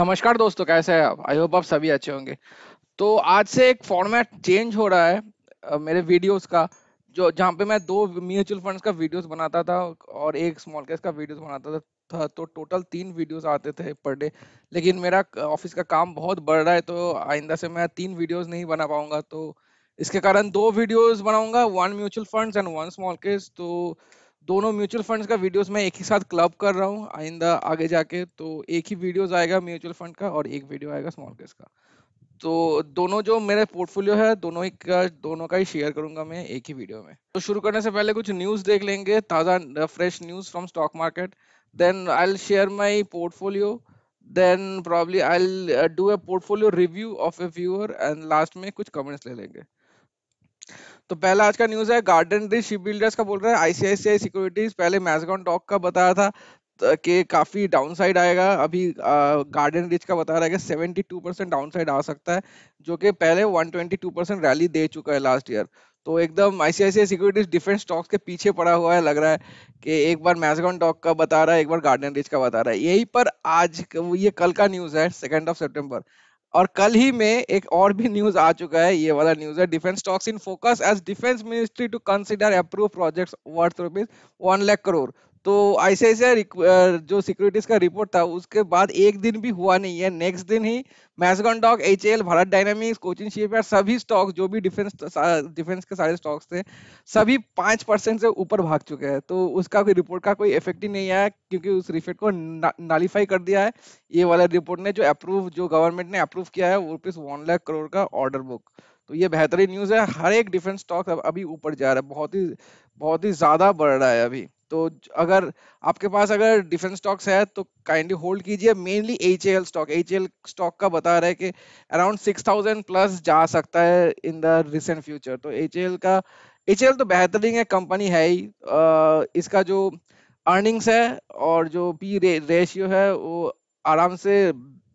नमस्कार दोस्तों कैसे हैं आप आई होप आप सभी अच्छे होंगे तो आज से एक फॉर्मेट चेंज हो रहा है मेरे वीडियोस का जो जहाँ पे मैं दो म्यूचुअल फंड्स का वीडियोस बनाता था और एक स्मॉल कैश का वीडियोस बनाता था तो टोटल तीन वीडियोस आते थे पर डे लेकिन मेरा ऑफिस का काम बहुत बढ़ रहा है तो आइंदा से मैं तीन वीडियोज नहीं बना पाऊंगा तो इसके कारण दो वीडियोज बनाऊंगा one mutual fund and one small case तो दोनों म्यूचुअल फंड्स का वीडियोस मैं एक ही साथ क्लब कर रहा हूँ आइंदा आगे जाके तो एक ही वीडियोस आएगा म्यूचुअल फंड का और एक वीडियो आएगा स्मॉल केस का तो दोनों जो मेरे पोर्टफोलियो है दोनों ही का दोनों का ही शेयर करूंगा मैं एक ही वीडियो में तो शुरू करने से पहले कुछ न्यूज़ देख लेंगे ताज़ा fresh news from stock market then I share my portfolio then probably I do a portfolio review of a viewer and last में कुछ कमेंट्स ले लेंगे तो पहला आज का न्यूज है गार्डन री शिप बिल्डर्स का बोल रहे हैं आईसीआईसीआई सिक्योरिटीज पहले मैजगॉन डॉक का बताया था के काफ़ी डाउन साइड आएगा अभी गार्डन रिच का बता रहा है कि 72 परसेंट डाउन साइड आ सकता है जो कि पहले 122 परसेंट रैली दे चुका है लास्ट ईयर तो एकदम आईसीआईसीआई सिक्योरिटीज डिफेंस स्टॉक्स के पीछे पड़ा हुआ है लग रहा है कि एक बार मैजगॉन डॉक का बता रहा है एक बार गार्डन रिच का बता रहा है यही पर आज ये कल का न्यूज़ है सेकेंड ऑफ सेप्टेम्बर और कल ही में एक और भी न्यूज आ चुका है ये वाला न्यूज है defence stocks in focus as defence ministry to consider approve projects worth rupees one lakh crore तो ऐसे ऐसे जो सिक्योरिटीज का रिपोर्ट था उसके बाद एक दिन भी हुआ नहीं है नेक्स्ट दिन ही Mazagon dock H L Bharat Dynamics Cochin shipyard सभी स्टॉक जो भी डिफेंस डिफेंस के सारे स्टॉक्स थे सभी पाँच परसेंट से ऊपर भाग चुके हैं तो उसका कोई रिपोर्ट का कोई इफेक्ट ही नहीं आया क्योंकि उस रिफेक्ट को ना, नालीफाई कर दिया है ये वाला रिपोर्ट ने जो अप्रूव जो गवर्नमेंट ने अप्रूव किया है रुपीज वन लाख करोड़ का ऑर्डर बुक तो ये बेहतरीन न्यूज़ है हर एक डिफेंस स्टॉक अभी ऊपर जा रहा है बहुत ही बहुत ही ज़्यादा बढ़ रहा है अभी तो अगर आपके पास अगर डिफेंस स्टॉक्स है तो काइंडली होल्ड कीजिए mainly H stock H stock का बता रहा है कि अराउंड सिक्स थाउजेंड प्लस जा सकता है इन द रिसेंट फ्यूचर तो एच का एच तो बेहतरीन है कंपनी है ही इसका जो अर्निंग्स है और जो पी रे, रेशियो है वो आराम से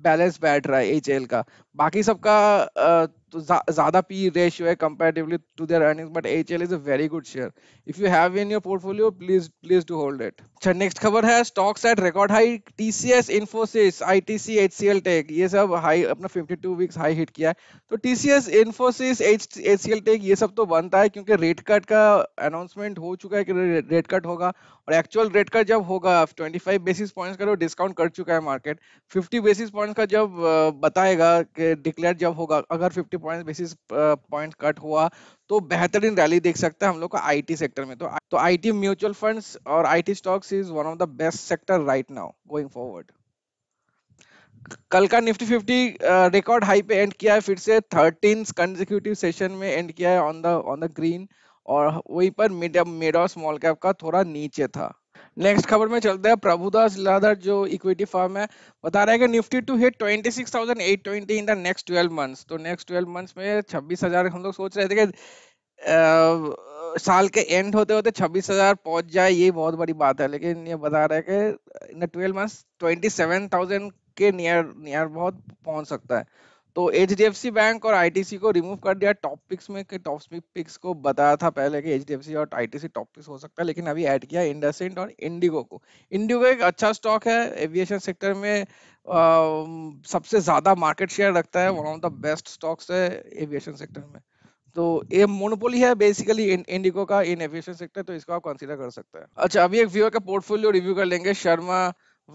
बैलेंस बैठ रहा है एच का बाकी सबका तो ज्यादा पी रेशियो है comparatively to their earnings but HL is a very good share if you have in your portfolio please please to hold it अच्छा नेक्स्ट खबर है stocks at record high TCS Infosys ITC HCL tech ये सब high अपना 52 weeks high hit किया है तो TCS Infosys HCL tech ये सब तो बनता है क्योंकि रेट कट का अनाउंसमेंट हो चुका है कि रेट कट होगा और एक्चुअल रेट कट जब होगा 25 बेसिस पॉइंट्स का तो डिस्काउंट कर चुका है मार्केट 50 बेसिस पॉइंट्स का जब बताएगा कि डिक्लेयर जब होगा अगर 50 पॉइंट बेसिस पॉइंट कट हुआ तो बेहतरीन रैली देख सकते हैं हम लोग का आईटी सेक्टर में तो तो आईटी म्यूचुअल फंड्स और IT stocks is one of the best sector right now going forward कल का निफ्टी फिफ्टी रिकॉर्ड हाई पे एंड किया है फिर से थर्टीन कंजिक्यूटिव सेशन में एंड किया है on the on the green और वहीं पर मिड मेड और स्मॉल कैप का थोड़ा नीचे था नेक्स्ट खबर में चलते हैं प्रभुदास लादर जो इक्विटी फार्म है बता रहा है कि Nifty to hit 26,820 in the next 12 months तो नेक्स्ट 12 मंथ्स में 26,000 हम लोग सोच रहे थे कि साल के एंड होते होते छब्बीस हजार पहुंच जाए ये बहुत बड़ी बात है लेकिन ये बता रहा है कि in twelve months twenty seven thousand के नियर नियर बहुत पहुंच सकता है तो H D F C bank और आई टी सी को रिमूव कर दिया टॉप पिक्स में कि टॉप पिक्स को बताया था पहले कि एच डी एफ सी और I T C top picks हो सकता है लेकिन अभी ऐड किया इंडसेंट और इंडिगो को इंडिगो एक अच्छा स्टॉक है एविएशन सेक्टर में आ, सबसे ज्यादा मार्केट शेयर रखता है one of the best stocks है एविएशन सेक्टर में तो ये मोनोपोली है बेसिकली इंडिगो का इन एविएशन सेक्टर तो इसको आप कंसिडर कर सकते हैं अच्छा अभी एक व्यूअर का पोर्टफोलियो रिव्यू कर लेंगे शर्मा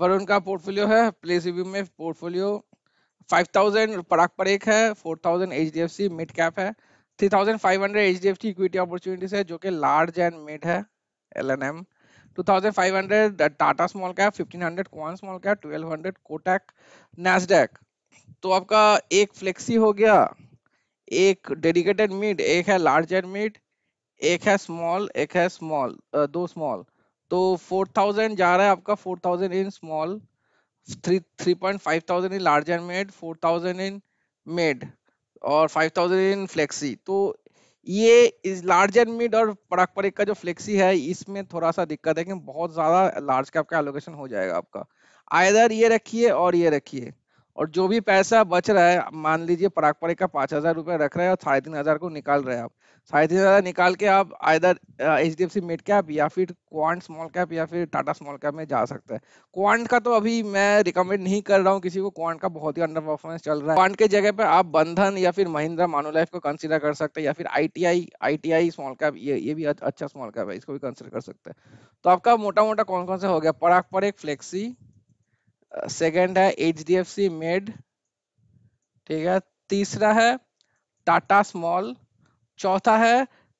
वरुण का पोर्टफोलियो है प्लेस रिव्यू में पोर्टफोलियो फाइव थाउजेंड पराग है four thousand H D F C mid cap है three thousand five hundred H D F C equity opportunities है जो कि लार्ज एंड मिड है L N M two thousand five hundred Tata small cap fifteen hundred Quant small cap twelve hundred Kotak Nasdaq तो आपका एक flexi हो गया एक डेडिकेटेड मिड एक है लार्ज एंड मिड एक है स्मॉल एक है स्मॉल दो स्मॉल तो फोर थाउजेंड जा रहा है आपका four thousand in small three in large and mid in large and mid और फाइव थाउजेंड इन फ्लेक्सी तो ये इस लार्ज एंड मिड और पराग का जो फ्लेक्सी है इसमें थोड़ा सा दिक्कत है कि बहुत ज्यादा लार्ज कैप का एलोकेशन हो जाएगा आपका आयदर ये रखिए और ये रखिए और जो भी पैसा बच रहा है मान लीजिए पराग परागपरे का पांच हजार रुपये रख रहे हैं और साढ़े तीन हजार को निकाल रहे हैं आप साढ़े तीन हजार निकाल के आप either H D F C mid cap या फिर क्वांट स्मॉल कैप या फिर टाटा स्मॉल कैप में जा सकते हैं क्वांट का तो अभी मैं रिकमेंड नहीं कर रहा हूँ किसी को क्वांट का बहुत ही अंडर परफॉर्मेंस चल रहा है क्वांट के जगह पर आप बंधन या फिर महिंद्रा मानो लाइफ को कंसिडर कर सकते हैं या फिर I T I I T I small cap ये ये भी अच्छा स्मॉल कैप है इसको भी कंसिडर कर सकते हैं तो आपका मोटा मोटा कौन कौन सा हो गया पराग पर एक फ्लेक्सी सेकंड है H D F C mid ठीक है तीसरा है टाटा स्मॉल चौथा है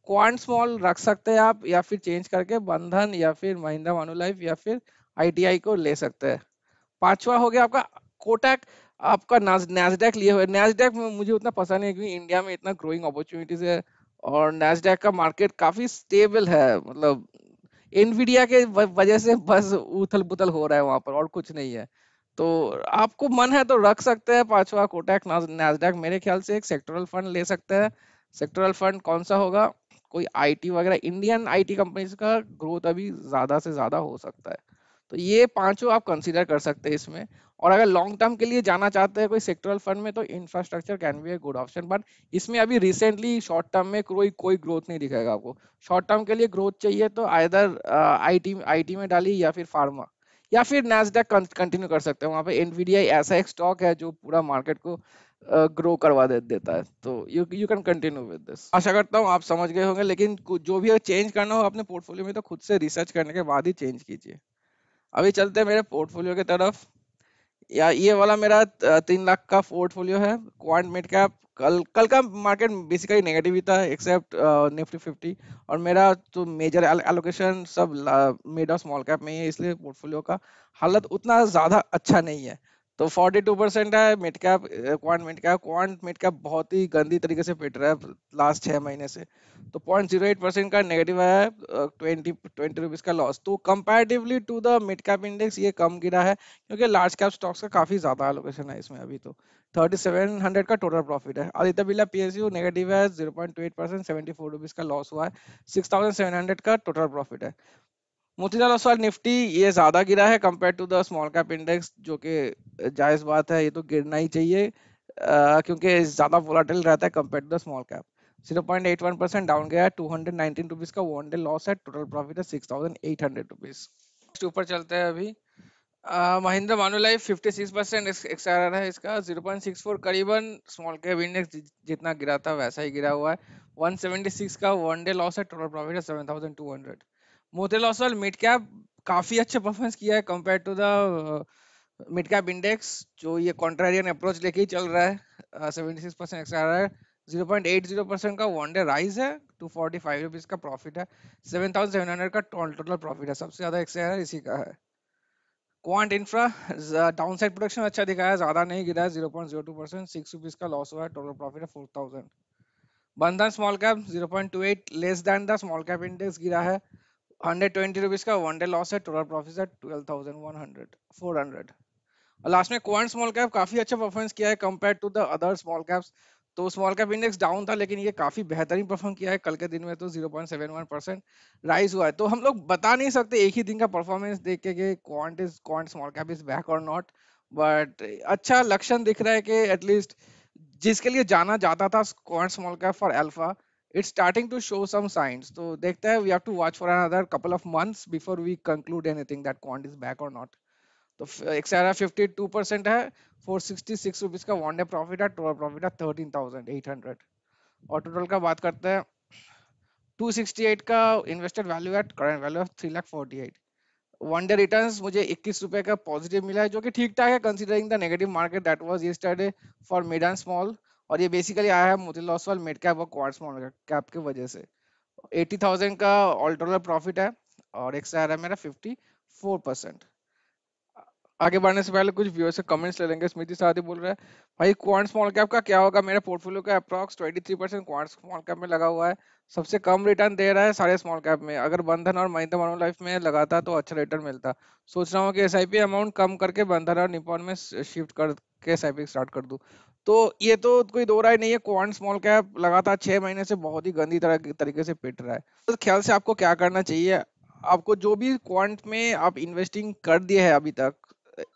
क्वांट स्मॉल रख सकते हैं आप या फिर चेंज करके बंधन या फिर महिंद्रा लाइफ या फिर आईटीआई को ले सकते हैं पांचवा हो गया आपका कोटक आपका नैसडेक लिए हुए नैसडेक में मुझे उतना पसंद नहीं क्योंकि इंडिया में इतना ग्रोइंग अपॉर्चुनिटीज है और नैसडेक का मार्केट काफी स्टेबल है मतलब एनवीडिया के वजह से बस उथल पुथल हो रहा है वहां पर और कुछ नहीं है तो आपको मन है तो रख सकते हैं पांचवा कोटैक नेस्डेक मेरे ख्याल से एक सेक्टोरल फंड ले सकते हैं सेक्टोरल फंड कौन सा होगा कोई आईटी वगैरह इंडियन आईटी कंपनीज का ग्रोथ अभी ज्यादा से ज्यादा हो सकता है तो ये पांचों आप कंसिडर कर सकते हैं इसमें और अगर लॉन्ग टर्म के लिए जाना चाहते हैं कोई सेक्टरल फंड में तो infrastructure can be a good option but इसमें अभी रिसेंटली शॉर्ट टर्म में कोई कोई ग्रोथ नहीं दिखेगा आपको शॉर्ट टर्म के लिए ग्रोथ चाहिए तो आइधर आई आईटी में डालिए या फिर फार्मा या फिर नेसडेक कंटिन्यू कर सकते हैं वहाँ पे एनवीडीआई ऐसा एक स्टॉक है जो पूरा मार्केट को ग्रो uh, करवा दे, देता है तो you you can continue with this आशा करता हूँ आप समझ गए होंगे लेकिन जो भी चेंज करना हो अपने पोर्टफोलियो में तो खुद से रिसर्च करने के बाद ही चेंज कीजिए अभी चलते हैं मेरे पोर्टफोलियो की तरफ या ये वाला मेरा तीन लाख का पोर्टफोलियो है क्वांट मिड कैप कल कल का मार्केट बेसिकली नेगेटिव ही था एक्सेप्ट निफ्टी फिफ्टी और मेरा तो मेजर एलोकेशन सब मिड और स्मॉल कैप में ही है इसलिए पोर्टफोलियो का हालत उतना ज़्यादा अच्छा नहीं है तो 42 परसेंट है mid cap Quant mid cap Quant mid cap बहुत ही गंदी तरीके से फिट रहा है लास्ट छः महीने से तो पॉइंट जीरो एट परसेंट का नेगेटिव है ट्वेंटी ट्वेंटी रुपीज़ का लॉस तो comparatively to the mid cap index ये कम गिरा है क्योंकि लार्ज कैप स्टॉक्स का काफ़ी ज़्यादा एलोकेशन है इसमें अभी तो थर्टी सेवन हंड्रेड का टोटल प्रॉफिट है Aditya Birla P S U negative है zero point two eight percent seventy four rupees का लॉस हुआ है सिक्स थाउजेंड सेवन हंड्रेड का टोटल प्रॉफिट है मोतीलाल ओसवाल निफ्टी ये ज्यादा गिरा है compare to the small cap index जो कि जायज बात है ये तो गिरना ही चाहिए क्योंकि ज्यादा वोलाटिल रहता है compare to the small cap 0.81 percent down गया है 219 रुपीस का वन डे लॉस है टोटल प्रॉफिट है 6,800 रुपीस ऊपर चलते हैं अभी महिंद्रा मानोलाइफ 56 परसेंट एक्सआरआर है इसका 0.64 करीबन स्मॉल कैप इंडेक्स जितना गिरा था वैसा ही गिरा हुआ है 176 का वन डे लॉस है टोटल प्रॉफिट है 7,200 मोतिल ओसवाल मिड कैप काफी अच्छा परफॉर्मेंस किया है compare to the mid cap index जो ये कॉन्ट्रेरियन अप्रोच लेके ही चल रहा है सेवेंटी सिक्स परसेंट है zero point eight zero percent का वन डे राइज है टू फोर्टी फाइव रुपीज का प्रॉफिट है सेवन थाउजेंड सेवन हंड्रेड का टोटल प्रॉफिट है सबसे ज्यादा एक्स्ट्रा इसी का है Quant infra downside protection अच्छा दिखाया ज्यादा नहीं गिरा है zero point zero two percent six rupees का लॉस हुआ है टोटल प्रॉफिट है four thousand Bandhan small cap zero point two eight less than the small cap index गिरा है 120 रुपीस का वन डे लॉस है टोटल प्रॉफिट है 12,100 400 और लास्ट में क्वान स्मॉल कैप काफी अच्छा परफॉर्मेंस किया है compare to the other small caps तो स्मॉल कैप इंडेक्स डाउन था लेकिन ये काफी बेहतरीन परफॉर्म किया है कल के दिन में तो 0.71 परसेंट राइज हुआ है तो हम लोग बता नहीं सकते एक ही दिन का परफॉर्मेंस देख के Quant is Quant small cap is back और नॉट बट अच्छा लक्षण दिख रहा है कि एटलीस्ट जिसके लिए जाना जाता था Quant small cap for alpha it's starting to show some signs. So dekhte hai, we have to watch for another couple of months before we conclude anything that quant is back or not. तो एक्सआरआर 52% है 466 rupees का one day profit है total profit है 13,800 और total का बात करते हैं 268 का इन्वेस्टेड वैल्यू है current value of three lakh forty eight one day return मुझे इक्कीस रुपए का पॉजिटिव मिला है जो कि ठीक ठाक है considering the negative market that was yesterday for mid and small और ये बेसिकली आया है मोतिलाल ओसवाल मिड कैप और क्वार्ट स्मॉल कैप की वजह से 80,000 का ऑल डॉलर प्रॉफिट है और एक आ है मेरा 54 आगे बढ़ने से पहले कुछ व्यूअर्स से कमेंट्स ले लेंगे स्मृति साथी बोल रहा है भाई क्वार स्मॉल कैप का क्या होगा मेरे पोर्टफोलियो का अप्रॉक्स 23 परसेंट क्वार स्मॉल कैप में लगा हुआ है सबसे कम रिटर्न दे रहा है सारे स्मॉल कैप में अगर बंधन और महिंदा मानो लाइफ में लगाता तो अच्छा रिटर्न मिलता सोच रहा हूँ कि एस अमाउंट कम करके बंधन और निपोन में शिफ्ट करके एस स्टार्ट कर दूँ तो ये तो कोई दो राय नहीं है क्वांट स्मॉल कैप लगातार छह महीने से बहुत ही गंदी तरह तरीके से पिट रहा है तो ख्याल से आपको क्या करना चाहिए आपको जो भी क्वांट में आप इन्वेस्टिंग कर दिए है अभी तक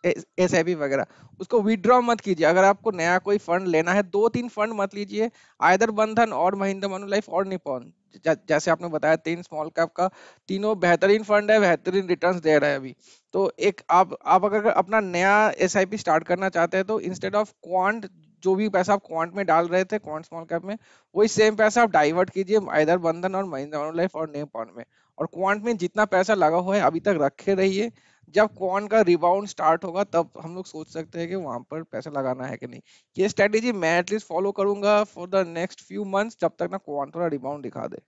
एस वगैरह उसको विदड्रॉ मत कीजिए अगर आपको नया कोई फंड लेना है दो तीन फंड मत लीजिए आयदर बंधन और मनो मनोलाइफ और निपोन जैसे आपने बताया तीन स्मॉल कैप का तीनों बेहतरीन फंड है बेहतरीन रिटर्न्स दे रहा है अभी तो एक आप आप अगर अपना नया एस स्टार्ट करना चाहते हैं तो इंस्टेड ऑफ क्वांट जो भी पैसा आप क्वांट में डाल रहे थे क्वांट स्मॉल कैप में वही सेम पैसा आप डाइवर्ट कीजिए इधर बंधन और महिंद्रा लाइफ और नेपॉन में और क्वांट में जितना पैसा लगा हुआ है अभी तक रखे रहिए जब क्वांट का रिबाउंड स्टार्ट होगा तब हम लोग सोच सकते हैं कि वहां पर पैसा लगाना है कि नहीं ये स्ट्रेटेजी मैं एटलीस्ट फॉलो करूंगा for the next few months जब तक ना क्वांट थोड़ा रिबाउंड दिखा दे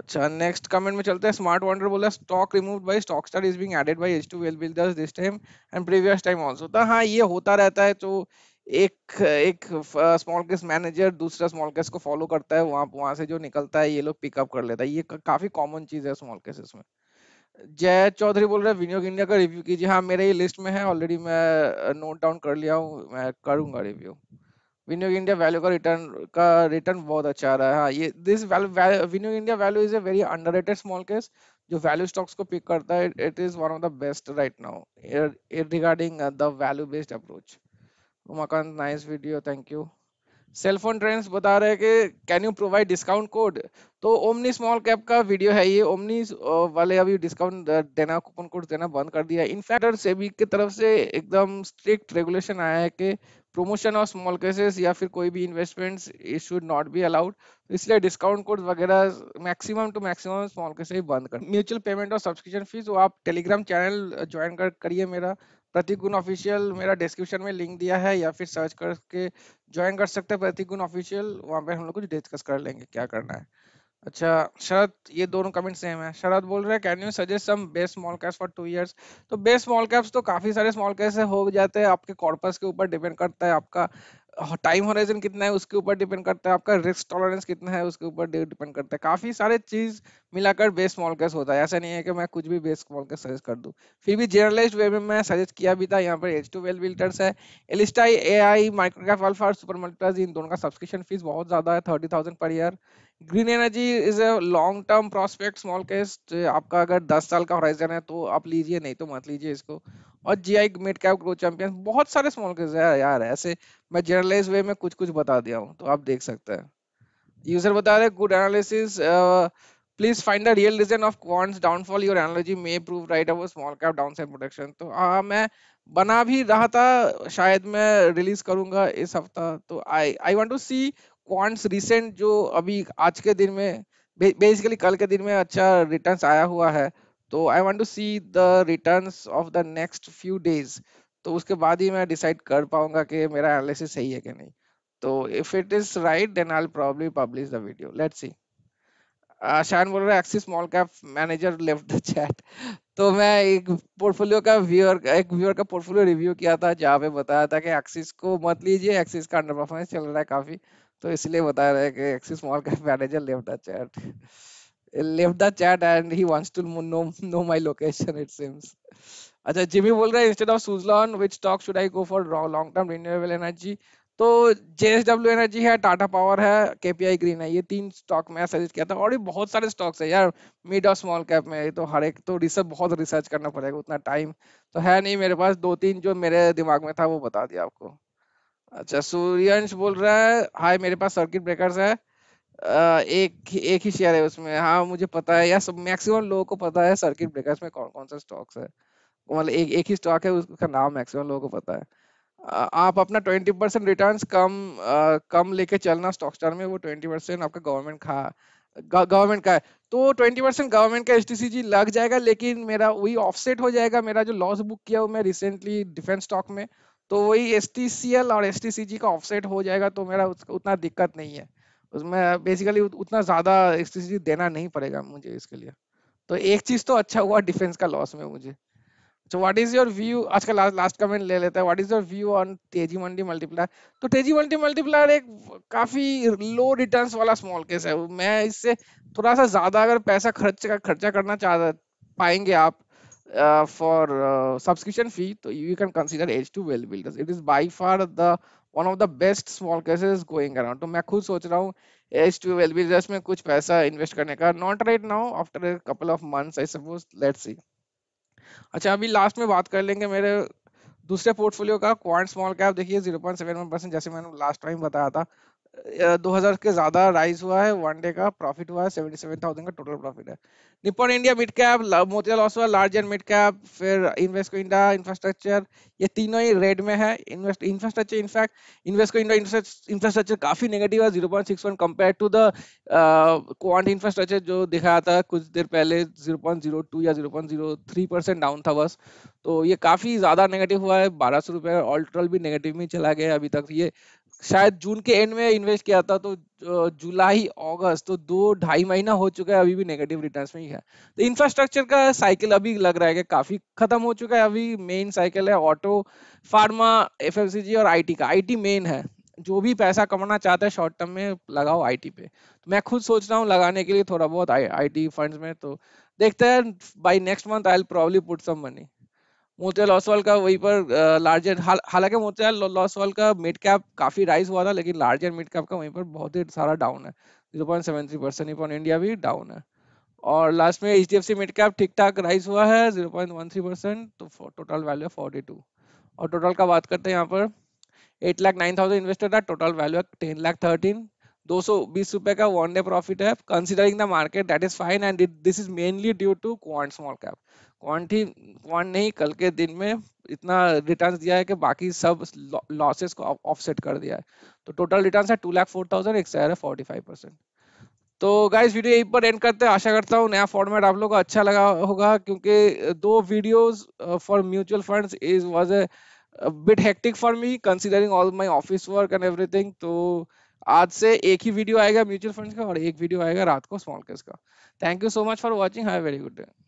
अच्छा नेक्स्ट कमेंट में चलते हैं स्मार्ट वॉन्डर बोला stock remove by stock star is being added by H two well builders this time and previous time also तो हाँ ये होता रहता है तो एक एक स्मॉल केस मैनेजर दूसरा स्मॉल केस को फॉलो करता है वहां वहां से जो निकलता है ये लोग पिकअप कर लेता है ये काफी कॉमन चीज है स्मॉल केसेस में जय चौधरी बोल रहे हैं विनियोग इंडिया का रिव्यू कीजिए हाँ मेरे ही लिस्ट में है ऑलरेडी मैं नोट डाउन कर लिया हूँ मैं करूंगा रिव्यू विनियोग इंडिया वैल्यू का रिटर्न का रिटर्न बहुत अच्छा आ रहा है हाँ ये this Viniyog India value is a very under small case जो वैल्यू स्टॉक्स को पिक करता है it is one of the best right now regarding the value based approach Umakant nice video thank you cellphone trends बता रहे हैं कि can you provide discount code तो Omni small cap का वीडियो है ये ओमनी वाले अभी डिस्काउंट देना कूपन कोड देना बंद कर दिया इनफैक्टर सेबी की तरफ से एकदम स्ट्रिक्ट रेगुलेशन आया है कि प्रोमोशन ऑफ स्मॉल केसेस या फिर कोई भी investments it should not be allowed इसलिए डिस्काउंट कोड वगैरह maximum to maximum small cases बंद कर म्यूचुअल पेमेंट और सब्सक्रिप्शन फीस वो आप टेलीग्राम चैनल ज्वाइन कर करिए मेरा गुण ऑफिशियल मेरा डिस्क्रिप्शन में लिंक दिया है या फिर सर्च करके ज्वाइन कर सकते हैं गुण ऑफिशियल वहाँ पर हम लोग कुछ डिस्कस कर लेंगे क्या करना है अच्छा शरद ये दोनों कमेंट सेम है शरद बोल रहे हैं can you suggest some best small caps for two years तो बेस्ट स्मॉल कैप्स तो काफी सारे स्मॉल कैप्स हो जाते हैं आपके कॉर्पस के ऊपर डिपेंड करता है आपका टाइम हाँ, होराइजन कितना है उसके ऊपर डिपेंड करता है आपका रिस्क टॉलरेंस कितना है उसके ऊपर डिपेंड करता है काफ़ी सारे चीज़ मिलाकर बेस स्मॉल केस होता है ऐसा नहीं है कि मैं कुछ भी बेस स्मॉल केस सजेस्ट कर दूं फिर भी जनरलाइज वे में मैं सजेस्ट किया भी था यहाँ पर एच टू वेल बिल्टर्स है एलिस्टाई ए आई माइक्रोग्राफ अल्फा और सुपर मल्टीप्लाज इन दोनों का सब्सक्रिप्शन फीस बहुत ज़्यादा है thirty thousand per year green energy is a long term prospect small case आपका अगर दस साल का होराइजन है तो आप लीजिए नहीं तो मत लीजिए इसको और G I mid cap growth champion बहुत सारे स्मॉल केस है यार ऐसे मैं जर्नलाइज वे में कुछ कुछ बता दिया हूँ तो आप देख सकते हैं यूजर बता रहे good analysis please find the real reason of Quant's downfall your analogy may prove right about small cap downside protection तो हाँ मैं बना भी रहा था शायद मैं रिलीज करूंगा इस हफ्ता तो I I want to see Quant's recent जो अभी आज के दिन में बेसिकली कल के दिन में अच्छा रिटर्न्स आया हुआ है तो I want to see the return of the next few days तो उसके बाद ही मैं डिसाइड कर पाऊंगा कि मेरा एनालिसिस सही है कि नहीं तो if it is right then I probably publish the video let's see Shaan बोल रहा है Axis small cap manager left the chat तो मैं एक पोर्टफोलियो का व्यूअर एक व्यूअर का पोर्टफोलियो रिव्यू किया था जहाँ पे बताया था कि एक्सिस को मत लीजिए एक्सिस का अंडर परफॉर्मेंस चल रहा है काफी तो इसलिए बता रहे हैं कि एक्सिस मॉल का manager left the chat left the chat and he wants to know know my location. It seems. अच्छा जिमी बोल रहा है instead of Suzlon which stock should I go for long term renewable energy तो JSW Energy है Tata Power है KPI Green है ये तीन स्टॉक मैं सजेस्ट किया था और भी बहुत सारे स्टॉक्स है यार मिड और स्मॉल कैप में तो हर एक तो रिसर्च बहुत रिसर्च करना पड़ेगा उतना टाइम तो है नहीं मेरे पास दो तीन जो मेरे दिमाग में था वो बता दिया आपको अच्छा सूर्यंश बोल रहा है हाय मेरे पास सर्किट ब्रेकर्स है एक एक ही शेयर है उसमें हाँ मुझे पता है या सब मैक्सिमम लोगों को पता है सर्किट ब्रेकर्स में कौन कौन सा स्टॉक्स है मतलब एक एक ही स्टॉक है उसका नाम मैक्सिमम लोगों को पता है आप अपना ट्वेंटी परसेंट रिटर्न कम कम लेके चलना स्टॉक स्टार में वो ट्वेंटी परसेंट आपका गवर्नमेंट खा गवर्नमेंट का है तो ट्वेंटी परसेंट गवर्नमेंट का एस लग जाएगा लेकिन मेरा वही ऑफसेट हो जाएगा मेरा जो लॉस बुक किया वो मैं रिसेंटली डिफेंस स्टॉक में तो वही एस और एस का ऑफसेट हो जाएगा तो मेरा उतना दिक्कत नहीं है उसमें बेसिकली उतना ज़्यादा इलेक्ट्रिसिटी देना नहीं पड़ेगा मुझे इसके लिए तो एक चीज़ तो अच्छा हुआ डिफेंस का लॉस में मुझे तो व्हाट इज योर व्यू आज का लास्ट कमेंट ले लेता है what is your view on Teji Mandi multiplier तो तेजी मंडी मल्टीप्लायर एक काफी लो रिटर्न्स वाला स्मॉल केस है मैं इससे थोड़ा सा ज्यादा अगर पैसा खर्च का खर्चा करना चाह पाएंगे आप फॉर सब्सक्रिप्शन फी तो you can consider as to well builders it is by far the one of the best small cases going around तो मैं खुद सोच रहा हूँ एच टू एल बी में कुछ पैसा इन्वेस्ट करने का not right now after couple of months I suppose let see अच्छा अभी लास्ट में बात कर लेंगे मेरे दूसरे पोर्टफोलियो का क्वांट स्मॉल कैप देखिए zero point seven one percent जैसे मैंने लास्ट टाइम बताया था 2000 के ज्यादा राइज हुआ है वन डे का प्रॉफिट हुआ है 77,000 का टोटल प्रॉफिट है निपॉन इंडिया मिड कैप मोतिया लॉस हुआ लार्ज एंड मिड कैप फिर इन्वेस्टको इंडिया इंफ्रास्ट्रक्चर ये तीनों ही रेड में है invest infrastructure in fact Invesco India infrastructure काफी नेगेटिव है zero point six one compare to the Quant infrastructure जो दिखाया था कुछ देर पहले जीरो जीरो पॉइंट टू या zero zero point three percent down था बस तो ये काफी ज्यादा नेगेटिव हुआ है बारह सौ रुपये ऑल भी नेगेटिव में चला गया अभी तक ये शायद जून के एंड में इन्वेस्ट किया था तो जुलाई अगस्त तो दो ढाई महीना हो चुका है अभी भी नेगेटिव रिटर्न्स में ही है तो इंफ्रास्ट्रक्चर का साइकिल अभी लग रहा है कि काफी खत्म हो चुका है अभी मेन साइकिल है ऑटो फार्मा एफएमसीजी और आईटी का आईटी मेन है जो भी पैसा कमाना चाहता है शॉर्ट टर्म में लगाओ आई पे तो मैं खुद सोच रहा हूँ लगाने के लिए थोड़ा बहुत आई फंड्स में तो देखते हैं by next month I will probably put some money लॉस लॉसवाल का वहीं पर लार्जर हालांकि हालांकि लॉस लॉसवाल का मिड कैप काफी राइज हुआ था लेकिन लार्जर मिड कैप का वहीं पर बहुत ही सारा डाउन है zero point seven three percent अपॉन इंडिया भी डाउन है और लास्ट में H D F C mid cap ठीक ठाक राइज हुआ है zero point one three percent तो टोटल वैल्यू है फोर्टी टू और टोटल का बात करते हैं यहाँ पर eight lakh nine thousand investor था टोटल वैल्यू है टेन लाख थर्टीन 220 रुपए का वन डे प्रॉफिट है considering the market that is fine and this is mainly due to Quant small cap Quant ही क्वांट नहीं कल के दिन में इतना रिटर्न दिया है कि बाकी सब लॉसेस को ऑफसेट कर दिया है तो टोटल रिटर्न है टू लाख फोर थाउजेंड एक है फोर्टी तो गाइस वीडियो यहीं पर एंड करते हैं आशा करता हूँ नया फॉर्मेट आप लोग को अच्छा लगा होगा क्योंकि दो videos for mutual funds is was a bit hectic for me considering all my office work and everything so तो आज से एक ही वीडियो आएगा म्यूचुअल फंड का और एक वीडियो आएगा रात को स्मॉल केस का thank you so much for watching have very good day